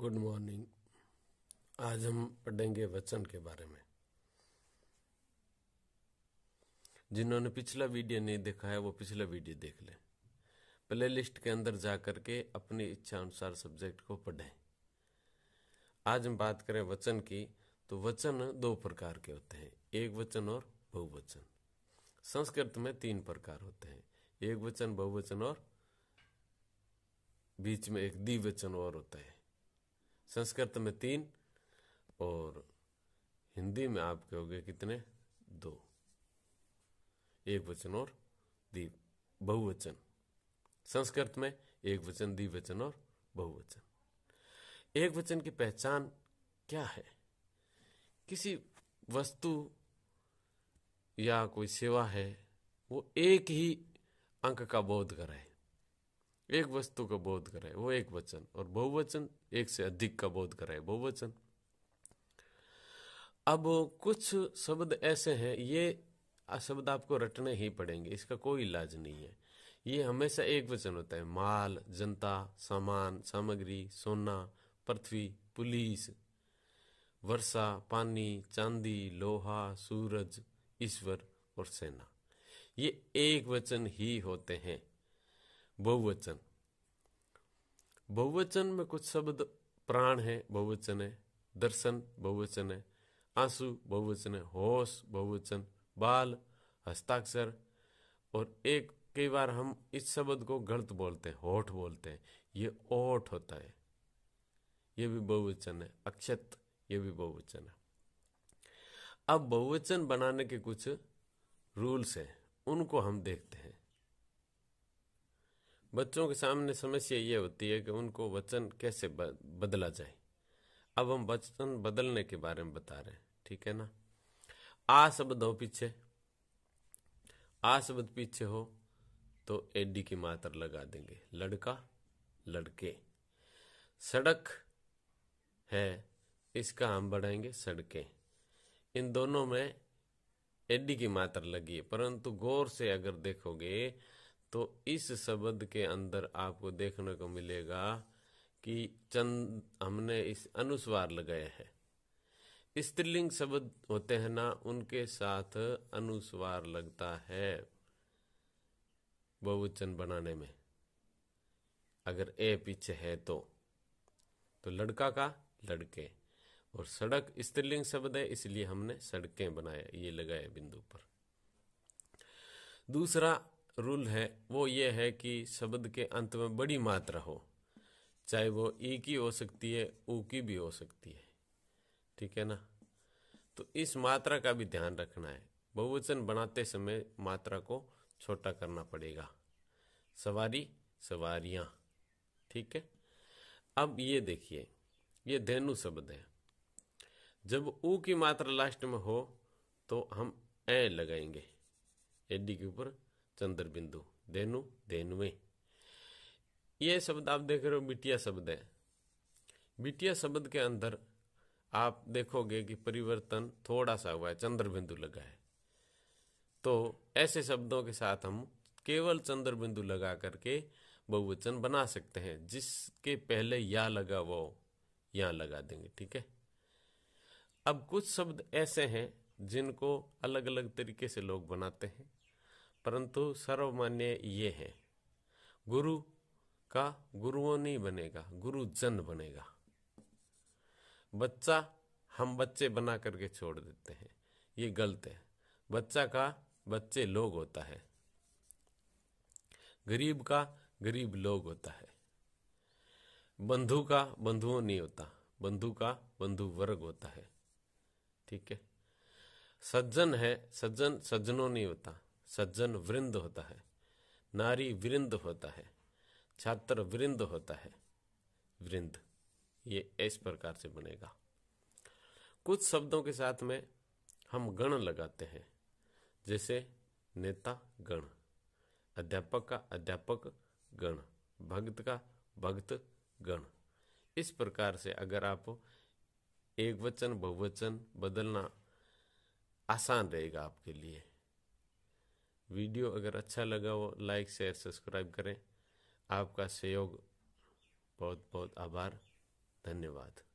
good morning आज हम पढ़ेंगे वचन के बारे में जिन्होंने पिछला वीडियो नहीं देखा है वो पिछला वीडियो देख लें प्ले लिस्ट के अंदर जा करके अपनी इच्छा अनुसार सब्जेक्ट को पढ़ें आज हम बात करें वचन की तो वचन दो प्रकार के होते हैं एक वचन और बहुवचन संस्कृत में तीन प्रकार होते हैं एक वचन बहुवचन और बीच में एक द्विवचन और होता है संस्कृत में तीन और हिंदी में आपके हो गए कितने दो एक वचन और दीप बहुवचन संस्कृत में एक वचन द्विवचन और बहुवचन एक वचन की पहचान क्या है किसी वस्तु या कोई सेवा है वो एक ही अंक का बोध कराए एक वस्तु का बोध कराए वो एक वचन और बहुवचन एक से अधिक का बोध कराए बहुवचन अब कुछ शब्द ऐसे हैं ये शब्द आपको रटने ही पड़ेंगे इसका कोई इलाज नहीं है ये हमेशा एक वचन होता है माल जनता सामान सामग्री सोना पृथ्वी पुलिस वर्षा पानी चांदी लोहा सूरज ईश्वर और सेना ये एक वचन ही होते हैं बहुवचन बहुवचन में कुछ शब्द प्राण है बहुवचन है दर्शन बहुवचन है आंसू बहुवचन है होश बहुवचन बाल हस्ताक्षर और एक कई बार हम इस शब्द को गलत बोलते हैं होठ बोलते हैं ये ओठ होता है ये भी बहुवचन है अक्षत ये भी बहुवचन है अब बहुवचन बनाने के कुछ रूल्स हैं उनको हम देखते हैं बच्चों के सामने समस्या ये होती है कि उनको वचन कैसे बदला जाए अब हम वचन बदलने के बारे में बता रहे हैं ठीक है ना आ शब्द हो पीछे आ शब्द पीछे हो तो एडी की मात्र लगा देंगे लड़का लड़के सड़क है इसका हम बढ़ाएंगे सड़कें इन दोनों में एडी की मात्र लगी है परंतु गौर से अगर देखोगे तो इस शब्द के अंदर आपको देखने को मिलेगा कि चंद हमने इस अनुस्वार लगाए हैं स्त्रीलिंग शब्द होते हैं ना उनके साथ अनुस्वार लगता है बहुवचन बनाने में अगर ए पीछे है तो तो लड़का का लड़के और सड़क स्त्रीलिंग शब्द है इसलिए हमने सड़कें बनाए ये लगाए बिंदु पर दूसरा रूल है वो ये है कि शब्द के अंत में बड़ी मात्रा हो चाहे वो ई की हो सकती है ऊ की भी हो सकती है ठीक है ना तो इस मात्रा का भी ध्यान रखना है बहुवचन बनाते समय मात्रा को छोटा करना पड़ेगा सवारी सवारियाँ ठीक है अब ये देखिए ये धेनु शब्द है जब ऊ की मात्रा लास्ट में हो तो हम ए लगाएंगे एडी के ऊपर चंद्रबिंदु धेनु धेनुवे ये शब्द आप देख रहे हो बिटिया शब्द है बिटिया शब्द के अंदर आप देखोगे कि परिवर्तन थोड़ा सा हुआ है चंद्रबिंदु लगा है तो ऐसे शब्दों के साथ हम केवल चंद्रबिंदु लगा करके बहुवचन बना सकते हैं जिसके पहले या लगा वो या लगा देंगे ठीक है अब कुछ शब्द ऐसे हैं जिनको अलग अलग तरीके से लोग बनाते हैं परंतु सर्वमान्य ये है गुरु का गुरुओं नहीं बनेगा गुरु जन बनेगा बच्चा हम बच्चे बना करके छोड़ देते हैं ये गलत है बच्चा का बच्चे लोग होता है गरीब का गरीब लोग होता है बंधु का बंधुओं नहीं होता बंधु का बंधु वर्ग होता है ठीक है सज्जन है सज्जन सज्जनों नहीं होता सज्जन वृंद होता है नारी वृंद होता है छात्र वृंद होता है वृंद ये इस प्रकार से बनेगा कुछ शब्दों के साथ में हम गण लगाते हैं जैसे नेता गण अध्यापक का अध्यापक गण भक्त का भक्त गण इस प्रकार से अगर आप एक वचन बहुवचन बदलना आसान रहेगा आपके लिए वीडियो अगर अच्छा लगा हो लाइक शेयर सब्सक्राइब करें आपका सहयोग बहुत बहुत आभार धन्यवाद